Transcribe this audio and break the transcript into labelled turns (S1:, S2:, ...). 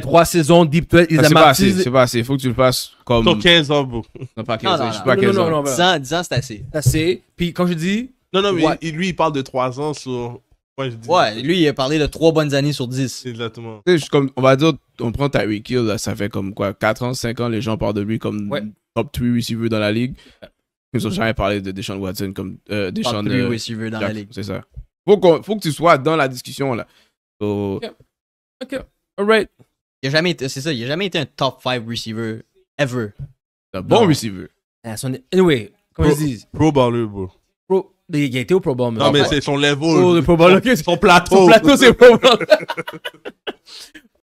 S1: trois saisons, Deep 12, ils ah, C'est pas assez, c'est pas assez. Faut que tu le fasses comme. Ton 15 ans, bro. Non, pas 15 ans. Hein, je suis pas 15 ans. Hein. Non, non, 10 ans,
S2: 10 ans, c'est assez. C'est assez. Puis quand je dis. Non, non, mais lui, il parle de 3 ans sur. Ouais, lui, il a parlé de 3 bonnes années sur 10. Exactement.
S1: on va dire, on prend Tyreek Hill, ça fait comme quoi, 4 ans, 5 ans, les gens parlent de lui comme top 3 receiver dans la ligue. Ils ont jamais parlé de Deshaun Watson comme euh, Deshaun. Top 3 euh, receiver dans la ligue. C'est ça. Faut, faut que tu sois dans la discussion, là. Ok. Ok. All il a jamais été, c'est ça, il a jamais été un top 5 receiver ever. C'est un bon receiver.
S2: Ah, son- Anyway, comment ils disent Pro baller, bro. Pro... Il a été au Pro Bowl. Non, mais c'est son level. Oh, le Pro baller, c'est Son plateau. Son plateau, c'est Pro baller